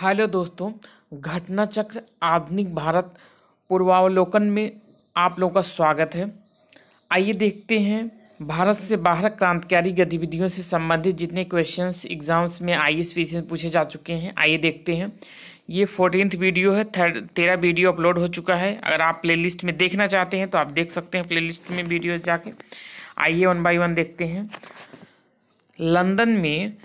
hello दोस्तों घटना चक्र आधुनिक भारत पूर्वावलोकन में आप लोगों का स्वागत है आइए देखते हैं भारत से बाहर क्रांतिकारी गतिविधियों से संबंधित जितने क्वेश्चंस एग्जाम्स में आई एस पी पूछे जा चुके हैं आइए देखते हैं ये फोर्टीनथ वीडियो है थर्ड तेरह वीडियो अपलोड हो चुका है अगर आप प्लेलिस्ट में देखना चाहते हैं तो आप देख सकते हैं प्लेलिस्ट में वीडियो जाके आइए वन बाई वन देखते हैं लंदन में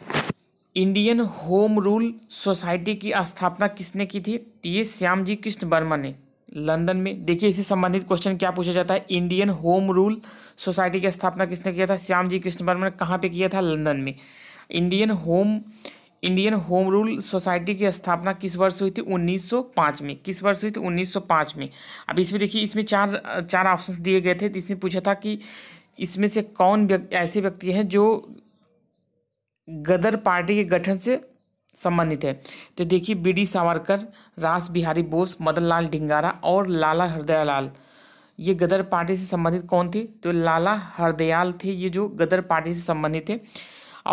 इंडियन होम रूल सोसाइटी की स्थापना किसने की थी ये श्याम जी कृष्ण वर्मा ने लंदन में देखिए इससे संबंधित क्वेश्चन क्या पूछा जाता है इंडियन होम रूल सोसाइटी की स्थापना किसने किया था श्याम जी कृष्ण वर्मा ने कहाँ पे किया था लंदन में Indian home Indian home rule society की स्थापना किस वर्ष हुई थी 1905 में किस वर्ष हुई थी 1905 में अब इसमें देखिए इसमें चार चार ऑप्शन दिए गए थे तो इसमें पूछा था कि इसमें से कौन व्यक्ति ऐसे व्यक्ति हैं जो गदर पार्टी के गठन से संबंधित है तो देखिए बी डी सावरकर रास बिहारी बोस मदन लाल ढिंगारा और लाला हृदयालाल ये गदर पार्टी से संबंधित कौन थे तो लाला हरदयाल थे ये जो गदर पार्टी से संबंधित थे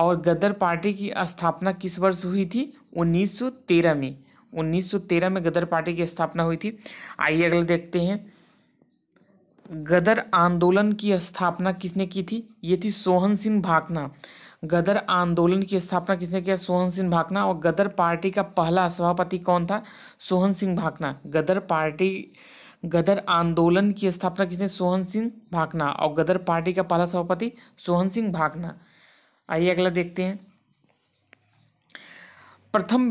और गदर पार्टी की स्थापना किस वर्ष हुई थी 1913 में 1913 में गदर पार्टी की स्थापना हुई थी आइए अगले देखते हैं गदर आंदोलन की स्थापना किसने की थी ये थी सोहन सिंह भाकना गदर आंदोलन की स्थापना किसने किया सोहन सिंह भाकना और गदर पार्टी का पहला सभापति कौन था सोहन सिंह भाकना गदर पार्टी गदर आंदोलन की स्थापना किसने सोहन सिंह भाकना और गदर पार्टी का पहला सभापति सोहन सिंह भाकना आइए अगला देखते हैं प्रथम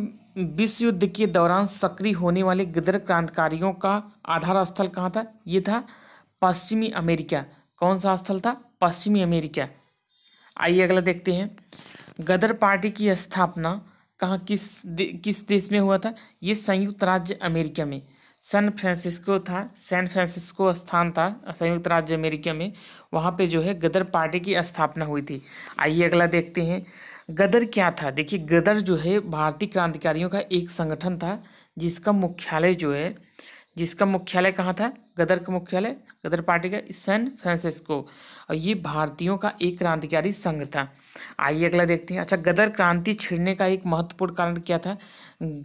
विश्व युद्ध के दौरान सक्रिय होने वाले गदर क्रांतिकारियों का आधार स्थल कहाँ था ये था पश्चिमी अमेरिका कौन सा स्थल था पश्चिमी अमेरिका आइए अगला देखते हैं गदर पार्टी की स्थापना कहाँ किस दे, किस देश में हुआ था ये संयुक्त राज्य अमेरिका में सैन फ्रांसिस्को था सैन फ्रांसिस्को स्थान था संयुक्त राज्य अमेरिका में वहाँ पे जो है गदर पार्टी की स्थापना हुई थी आइए अगला देखते हैं गदर क्या था देखिए गदर जो है भारतीय क्रांतिकारियों का एक संगठन था जिसका मुख्यालय जो है जिसका मुख्यालय कहाँ था गदर का मुख्यालय गदर पार्टी का सैन फ्रांसिस्को और ये भारतीयों का एक क्रांतिकारी संघ था आइए अगला देखते हैं अच्छा गदर क्रांति छिड़ने का एक महत्वपूर्ण कारण क्या था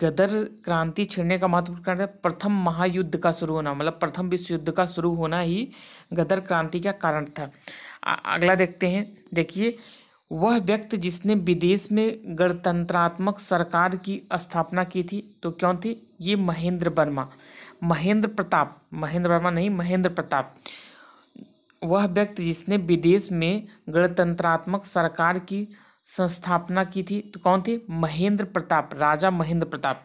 गदर क्रांति छिड़ने का महत्वपूर्ण कारण प्रथम महायुद्ध का शुरू होना मतलब प्रथम विश्व युद्ध का शुरू होना ही गदर क्रांति का कारण था अगला देखते हैं देखिए वह व्यक्ति जिसने विदेश में गणतंत्रात्मक सरकार की स्थापना की थी तो क्यों थी ये महेंद्र वर्मा महेंद्र प्रताप महेंद्र वर्मा नहीं महेंद्र प्रताप वह व्यक्ति जिसने विदेश में गणतंत्रात्मक सरकार की संस्थापना की थी तो कौन थे महेंद्र प्रताप राजा महेंद्र प्रताप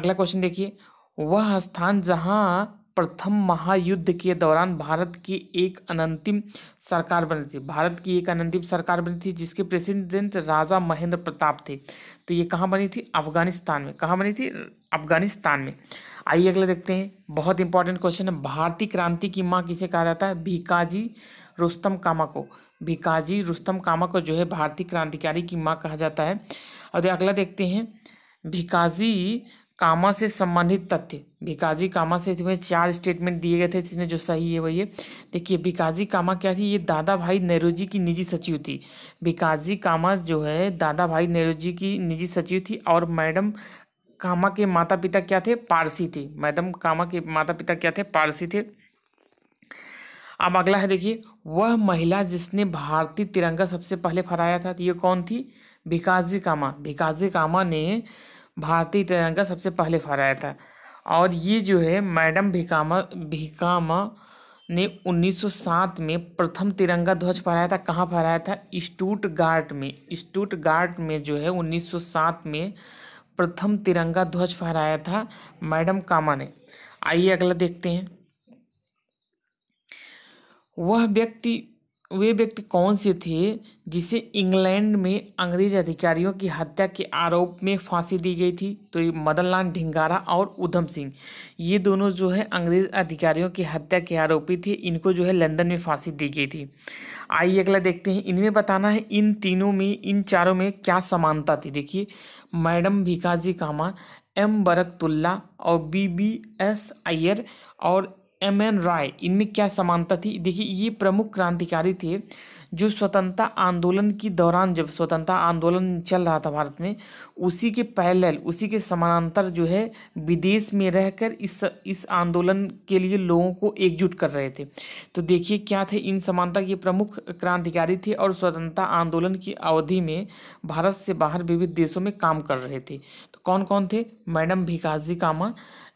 अगला क्वेश्चन देखिए वह स्थान जहाँ प्रथम महायुद्ध के दौरान भारत की एक अनंतिम सरकार बनी थी भारत की एक अनंतिम सरकार बनी थी जिसके प्रेसिडेंट राजा महेंद्र प्रताप थे तो ये कहाँ बनी थी अफगानिस्तान में कहाँ बनी थी अफगानिस्तान में आइए अगले देखते हैं बहुत इंपॉर्टेंट क्वेश्चन है भारतीय क्रांति की माँ किसे कहा जाता है भीकाजी रुस्तम कामा को भीकाजी रुस्तम कामा को जो है भारतीय क्रांतिकारी की माँ कहा जाता है और अगला देखते हैं भिकाजी कामा से संबंधित तथ्य भिकाजी कामा से इसमें चार स्टेटमेंट दिए गए थे जिसमें जो सही है वही है देखिए भिकाजी कामा क्या थी ये दादा भाई नेहरू जी की निजी सचिव थी भिकाजी कामा जो है दादा भाई नेहरू जी की निजी सचिव थी और मैडम कामा के माता पिता क्या थे पारसी थे मैडम कामा के माता पिता क्या थे पारसी थे अब अगला है देखिए वह महिला जिसने भारतीय तिरंगा सबसे पहले फहराया था तो ये कौन थी भिकाजी कामा भिकाजी कामा ने भारतीय तिरंगा सबसे पहले फहराया था और ये जो है मैडम भिकामा भिकामा ने 1907 में प्रथम तिरंगा ध्वज फहराया था कहाँ फहराया था स्टूट में स्टूट में जो है 1907 में प्रथम तिरंगा ध्वज फहराया था मैडम कामा ने आइए अगला देखते हैं वह व्यक्ति वे व्यक्ति कौन से थे जिसे इंग्लैंड में अंग्रेज अधिकारियों की हत्या के आरोप में फांसी दी गई थी तो ये मदनलाल ढिंगारा और उधम सिंह ये दोनों जो है अंग्रेज अधिकारियों की हत्या के आरोपी थे इनको जो है लंदन में फांसी दी गई थी आइए अगला देखते हैं इनमें बताना है इन तीनों में इन चारों में क्या समानता थी देखिए मैडम भिकाजी कामा एम बरकतुल्ला और बी बी एस अय्यर और एम एन राय इनमें क्या समानता थी देखिए ये प्रमुख क्रांतिकारी थे जो स्वतंत्रता आंदोलन के दौरान जब स्वतंत्रता आंदोलन चल रहा था भारत में उसी के पैरेलल उसी के समानांतर जो है विदेश में रहकर इस इस आंदोलन के लिए लोगों को एकजुट कर रहे थे तो देखिए क्या थे इन समानता के प्रमुख क्रांतिकारी थे और स्वतंत्रता आंदोलन की अवधि में भारत से बाहर विविध देशों में काम कर रहे थे तो कौन कौन थे madam Bhikaji Cama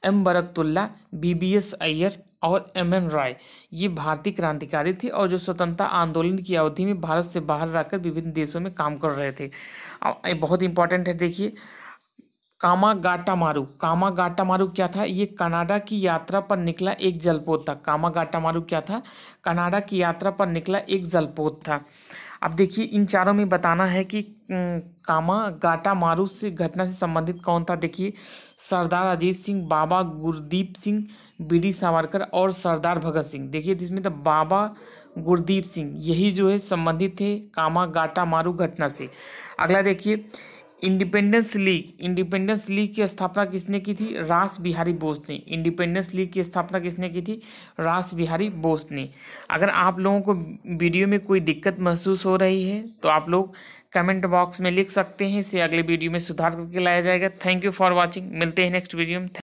M Barkatullah B B S Aiyar और एम एन राय ये भारतीय क्रांतिकारी थे और जो स्वतंत्रता आंदोलन की अवधि में भारत से बाहर रहकर विभिन्न देशों में काम कर रहे थे ये बहुत इंपॉर्टेंट है देखिए कामा गाटा मारू कामा गाटा मारू क्या था ये कनाडा की यात्रा पर निकला एक जलपोत था कामा गाटा मारू क्या था कनाडा की यात्रा पर निकला एक जलपोत था अब देखिए इन चारों में बताना है कि कामा गाटा मारू से घटना से संबंधित कौन था देखिए सरदार अजीत सिंह बाबा गुरदीप सिंह बी डी सावरकर और सरदार भगत सिंह देखिए जिसमें तो बाबा गुरदीप सिंह यही जो है संबंधित थे कामा गाटा मारू घटना से अगला देखिए इंडिपेंडेंस लीग इंडिपेंडेंस लीग की स्थापना किसने की थी रास बिहारी बोस ने इंडिपेंडेंस लीग की स्थापना किसने की थी रास बिहारी बोस ने अगर आप लोगों को वीडियो में कोई दिक्कत महसूस हो रही है तो आप लोग कमेंट बॉक्स में लिख सकते हैं इसे अगले वीडियो में सुधार करके लाया जाएगा थैंक यू फॉर वॉचिंग मिलते हैं नेक्स्ट वीडियो में